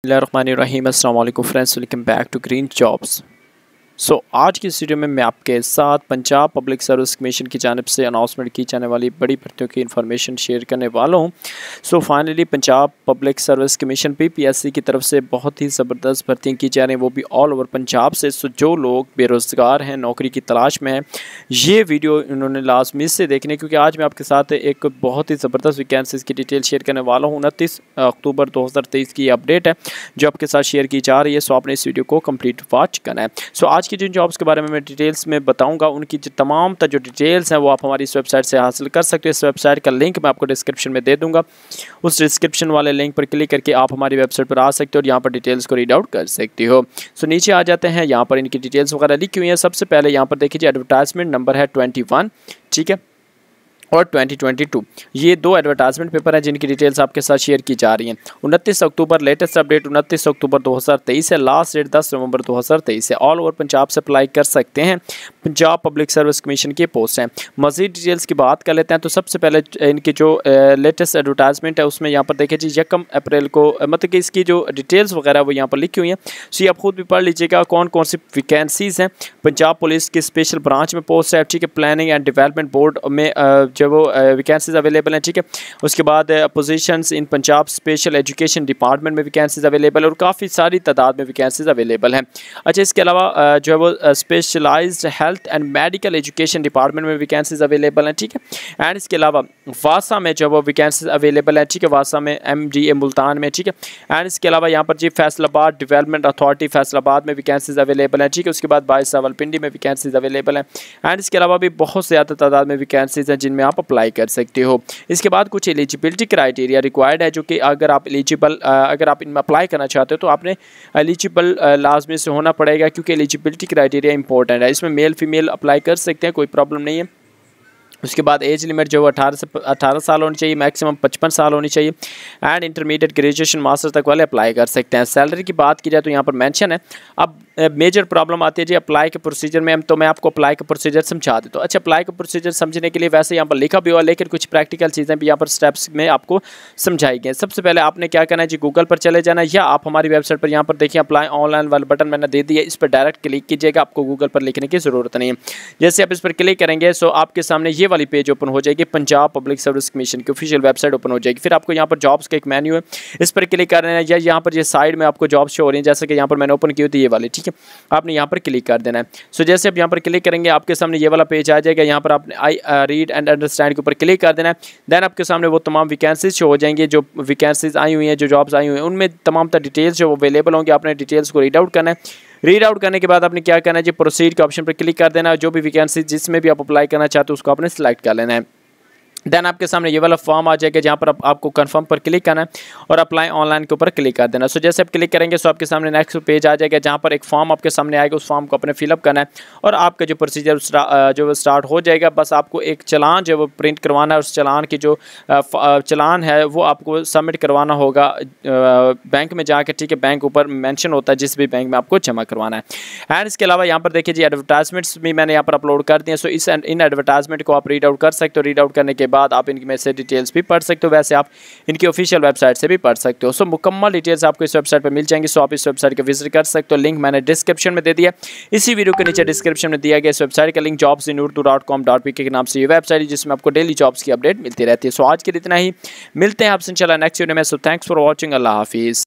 Bismillahirrahmanirrahim. Assalamu alaikum friends. Welcome back to Green Jobs. So so, आज की इस video में मैं आपके साथ पंजाब पब्लिक सर्विस कमीशन की जानब से अनाउंसमेंट की जाने वाली बड़ी भर्तियों की इन्फॉर्मेशन शेयर करने वाला हूं so finally Punjab public service commission PPSC की तरफ से बहुत ही ज़बरदस्त भर्तियाँ की जा रही हैं वो भी ऑल ओवर पंजाब से सो so, जो लोग बेरोज़गार हैं नौकरी की तलाश में हैं ये वीडियो इन्होंने लाजमी से देखने क्योंकि आज मैं आपके साथ एक बहुत ही ज़बरदस्त वैकेंसीज की डिटेल शेयर करने वाला हूँ उनतीस अक्टूबर दो की अपडेट है जो आपके साथ शेयर की जा रही है सो आपने इस वीडियो को कम्प्लीट वॉच करना है सो आज की जिन जॉब्स के बारे में मैं डिटेल्स में बताऊंगा उनकी जो तमाम तर जो डिटेल्स हैं वो आप हमारी इस वेबसाइट से हासिल कर सकते हो इस वेबसाइट का लिंक मैं आपको डिस्क्रिप्शन में दे दूंगा उस डिस्क्रिप्शन वाले लिंक पर क्लिक करके आप हमारी वेबसाइट पर आ सकते हो और यहाँ पर डिटेल्स को रीड आउट कर सकते हो सो नीचे आ जाते हैं यहाँ पर इनकी डिटेल्स वगैरह लिखी हुई है सबसे पहले यहाँ पर देखिए एडवर्टाइजमेंट नंबर है ट्वेंटी ठीक है और 2022 ये दो एडवर्टाइजमेंट पेपर हैं जिनकी डिटेल्स आपके साथ शेयर की जा रही हैं उनतीस अक्टूबर लेटेस्ट अपडेट उनतीस अक्टूबर 2023 है लास्ट डेट 10 नवंबर 2023 है ऑल ओवर पंजाब से अप्लाई कर सकते हैं पंजाब पब्लिक सर्विस कमीशन की पोस्ट हैं मजीद डिटेल्स की बात कर लेते हैं तो सबसे पहले इनकी जो लेटेस्ट एडवर्टाइजमेंट है उसमें यहाँ पर देखे जी यकम अप्रैल को मतलब कि इसकी जो डिटेल्स वगैरह वो यहाँ पर लिखी हुई हैं सो ये आप खुद भी पढ़ लीजिएगा कौन कौन सी वैकेंसीज़ हैं पंजाब पुलिस की स्पेशल ब्रांच में पोस्ट है ठीक है प्लानिंग एंड डिवेलपमेंट बोर्ड में जो वो वैकेंसीज अवेलेबल हैं ठीक है उसके बाद position in Punjab special education department में वैकेंसीज अवेलेबल और काफ़ी सारी तादाद में वैकेंसीज अवेलेबल हैं अच्छा इसके अलावा जो है वो specialise health and medical education department में वैकेंसीज अवेलेबल हैं ठीक है एंड इसके अलावा वासा में जो है वो वैकेंसीज अवेलेबल हैं ठीक है वासा में एम डी ए मुल्तान में ठीक है एंड इसके अलावा यहाँ पर जी फैसलाबाद डिवेलपमेंट अथॉरिटी फैसलाबाद में वैकेंसीज अवेलेबल हैं ठीक है उसके बाद बाईस सावलपिंडी में वैकेंसीज अवेलेबल हैं एंड इसके अलावा भी बहुत ज़्यादा तादाद में वैकेंसीज हैं जिनमें आप अप्लाई कर सकते हो इसके बाद कुछ एलिजिबिलिटी क्राइटेरिया रिक्वायर्ड है जो कि अगर आप एलिजिबल अगर आप इनमें अप्लाई करना चाहते हो तो आपने एलिजिबल लाजमी से होना पड़ेगा क्योंकि एलिजिबिलिटी क्राइटेरिया इंपॉर्टेंट है इसमें मेल फीमेल अप्लाई कर सकते हैं कोई प्रॉब्लम नहीं है उसके बाद एज लिमिट जो है अठारह से अठारह साल होनी चाहिए मैक्सिमम पचपन साल होनी चाहिए एंड इंटरमीडिएट ग्रेजुएशन मास्टर तक वाले अप्लाई कर सकते हैं सैलरी की बात की जाए तो यहाँ पर मेंशन है अब मेजर प्रॉब्लम आती है जी अप्लाई के प्रोसीजर में तो मैं आपको अप्लाई का प्रोसीजर समझा देता हूँ अच्छा अप्लाई का प्रोसीजर समझने के लिए वैसे यहाँ पर लिखा भी हुआ लेकिन कुछ प्रैक्टिकल चीज़ें भी यहाँ पर स्टेप्स में आपको समझाई गई सबसे पहले आपने क्या करना है जी गूगल पर चले जाना या आप हमारी वेबसाइट पर यहाँ पर देखिए अप्लाई ऑनलाइन वाला बटन मैंने दे दिया इस पर डायरेक्ट क्लिक कीजिएगा आपको गूगल पर लिखने की ज़रूरत नहीं है जैसे आप इस पर क्लिक करेंगे सो आपके सामने ये वाली पेज ओपन हो जाएगी पंजाब पब्लिक सर्विस कमीशन की ऑफिशियल वेबसाइट ओपन हो जाएगी फिर आपको यहाँ पर जॉब्स का एक मेन्यू है इस पर क्लिक कर देना है या यहाँ पर ये साइड में आपको जॉब्स शो हो रही है जैसे कि यहाँ पर मैंने ओपन की होती है ये वाली ठीक है आपने यहाँ पर क्लिक कर देना है सो जैसे आप यहाँ पर क्लिक करेंगे आपके सामने ये वाला पेज आ जाएगा यहाँ पर आपने आई रीड एंड अंडरस्टैंड के ऊपर क्लिक कर देना है देन आपके सामने वो तमाम वैकेंसीज शो हो जाएंगे जो वैकेंसीज आई हुई हैं जो जॉब्स आई हुई हैं उनमें तमाम डिटेल्स जो अवेलेबल होंगे आपने डिटेल्स को रीड आउट करना है रीड आउट करने के बाद आपने क्या करना है जी प्रोसीड के ऑप्शन पर क्लिक कर देना है जो भी वैकेंसी जिसमें भी आप अप्लाई करना चाहते हो उसको आपने सेलेक्ट कर लेना है देन आपके सामने ये वाला फॉर्म आ जाएगा जहाँ पर आप, आपको कंफर्म पर क्लिक करना है और अप्लाई ऑनलाइन के ऊपर क्लिक कर देना सो so, जैसे आप क्लिक करेंगे सो आपके सामने नेक्स्ट पेज आ जाएगा जहाँ पर एक फॉर्म आपके सामने आएगा उस फॉर्म को अपने फिलअप करना है और आपका जो प्रोसीजर जो स्टार्ट हो जाएगा बस आपको एक चलान जो प्रिंट करवाना है उस चलान की जो चलान है वो आपको सबमिट करवाना होगा बैंक में जाकर ठीक है बैंक ऊपर मैंशन होता है जिस भी बैंक में आपको जमा करवाना है एंड इसके अलावा यहाँ पर देखिए जी एडवर्टाइजमेंट्स भी मैंने यहाँ पर अपलोड कर दिए सो इस इन एडवर्टाइजमेंट को आप रीड आउट कर सकते हो रीड आउट करने के बाद बाद आप इनमें से डिटेल्स भी पढ़ सकते हो वैसे आप इनकी ऑफिशियल वेबसाइट से भी पढ़ सकते हो सो मुकम्मल डिटेल्स आपको इस वेबसाइट पर मिल जाएंगे सो आप इस वेबसाइट का विजिट कर सकते हो लिंक मैंने डिस्क्रिप्शन में दे दिया इसी वीडियो के नीचे डिस्क्रिप्शन में दिया गया इस वेबसाइट का link jobs in Urdu dot com dot P K नाम से ये वेबसाइट है जिसमें आपको डेली जॉब्स की अपडेट मिलती रहती है सो आज के लिए इतना ही मिलते हैं आपसे इंशाल्लाह नेक्स्ट वीडियो में सो थैंक्स फॉर वॉचिंग अल्लाह हाफिज़